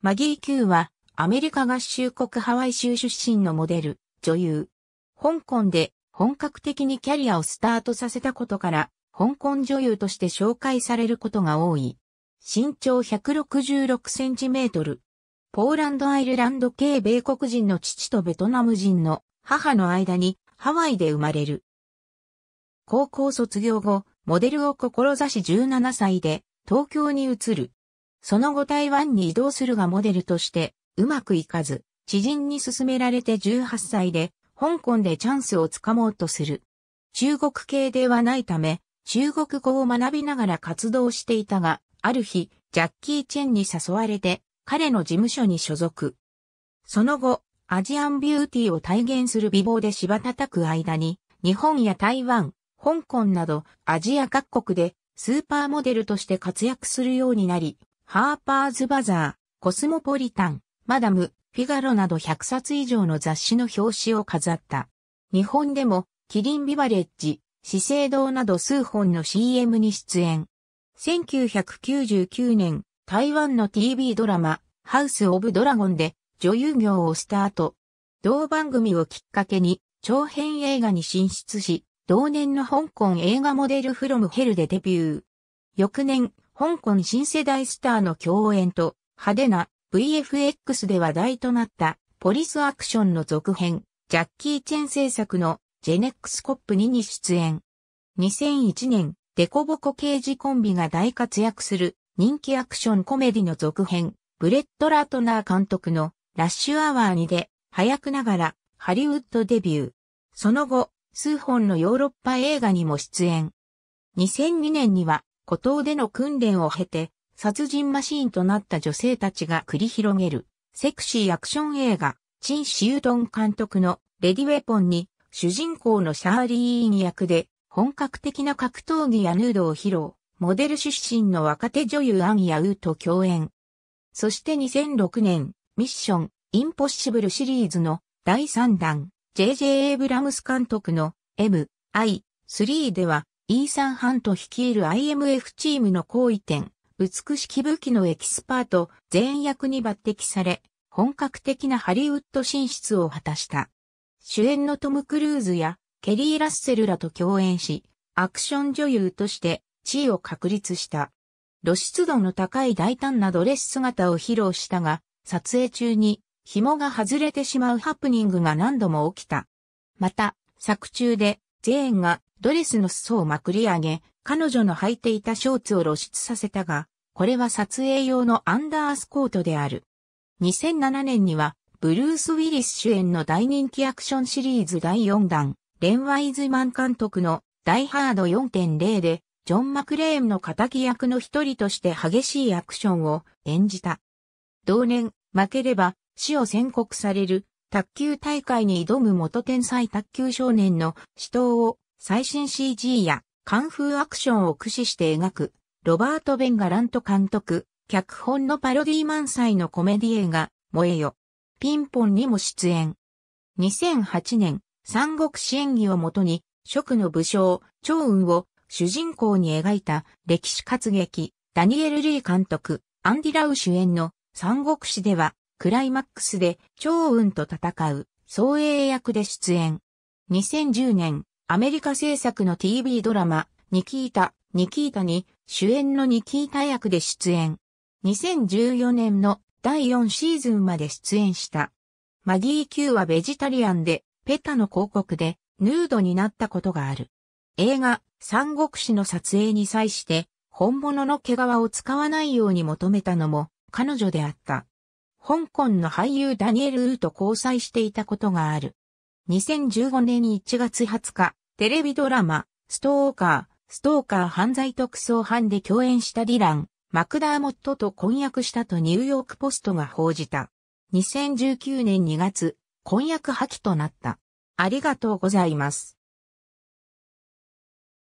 マギー・キューは、アメリカ合衆国ハワイ州出身のモデル、女優。香港で本格的にキャリアをスタートさせたことから、香港女優として紹介されることが多い。身長166センチメートル。ポーランド・アイルランド系米国人の父とベトナム人の母の間にハワイで生まれる。高校卒業後、モデルを志し17歳で東京に移る。その後台湾に移動するがモデルとして、うまくいかず、知人に勧められて18歳で、香港でチャンスをつかもうとする。中国系ではないため、中国語を学びながら活動していたが、ある日、ジャッキー・チェンに誘われて、彼の事務所に所属。その後、アジアンビューティーを体現する美貌で芝叩く間に、日本や台湾、香港などアジア各国でスーパーモデルとして活躍するようになり、ハーパーズバザー、コスモポリタン、マダム、フィガロなど100冊以上の雑誌の表紙を飾った。日本でも、キリンビバレッジ、資生堂など数本の CM に出演。1999年、台湾の TV ドラマ、ハウス・オブ・ドラゴンで女優業をスタート。同番組をきっかけに長編映画に進出し、同年の香港映画モデルフロムヘルでデビュー。翌年、香港新世代スターの共演と派手な VFX で話題となったポリスアクションの続編、ジャッキー・チェン制作のジェネックスコップ2に出演。2001年、デコボコ刑事コンビが大活躍する人気アクションコメディの続編、ブレッド・ラートナー監督のラッシュアワー2で、早くながらハリウッドデビュー。その後、数本のヨーロッパ映画にも出演。2002年には孤島での訓練を経て、殺人マシーンとなった女性たちが繰り広げる、セクシーアクション映画、チン・シートン監督のレディウェポンに、主人公のシャーリー・イン役で、本格的な格闘技やヌードを披露、モデル出身の若手女優アン・ヤウーと共演。そして2006年、ミッション、インポッシブルシリーズの第3弾、J.J. エイブラムス監督の M、I、3では、イーサン・ハント率いる IMF チームの好意点、美しき武器のエキスパート、全役に抜擢され、本格的なハリウッド進出を果たした。主演のトム・クルーズやケリー・ラッセルらと共演し、アクション女優として地位を確立した。露出度の高い大胆なドレス姿を披露したが、撮影中に紐が外れてしまうハプニングが何度も起きた。また、作中で、ジェーンがドレスの裾をまくり上げ、彼女の履いていたショーツを露出させたが、これは撮影用のアンダースコートである。2007年には、ブルース・ウィリス主演の大人気アクションシリーズ第4弾、レン・ワイズマン監督のダイ・ハード4.0で、ジョン・マクレーンの仇役の一人として激しいアクションを演じた。同年、負ければ死を宣告される卓球大会に挑む元天才卓球少年の死闘を最新 CG やカンフーアクションを駆使して描く、ロバート・ベンガラント監督、脚本のパロディ満載のコメディ映画、燃えよ。ピンポンにも出演。2008年、三国志演技をもとに、職の武将、趙雲を主人公に描いた歴史活劇、ダニエル・リー監督、アンディ・ラウ主演の三国志では、クライマックスで趙雲と戦う、総英役で出演。2010年、アメリカ制作の TV ドラマ、ニキータ、ニキータに主演のニキータ役で出演。2014年の第4シーズンまで出演した。マディ Q はベジタリアンで、ペタの広告で、ヌードになったことがある。映画、三国志の撮影に際して、本物の毛皮を使わないように求めたのも、彼女であった。香港の俳優ダニエル・ウーと交際していたことがある。2015年1月20日、テレビドラマ、ストーカー、ストーカー犯罪特捜班で共演したディラン、マクダーモットと婚約したとニューヨークポストが報じた。2019年2月、婚約破棄となった。ありがとうございます。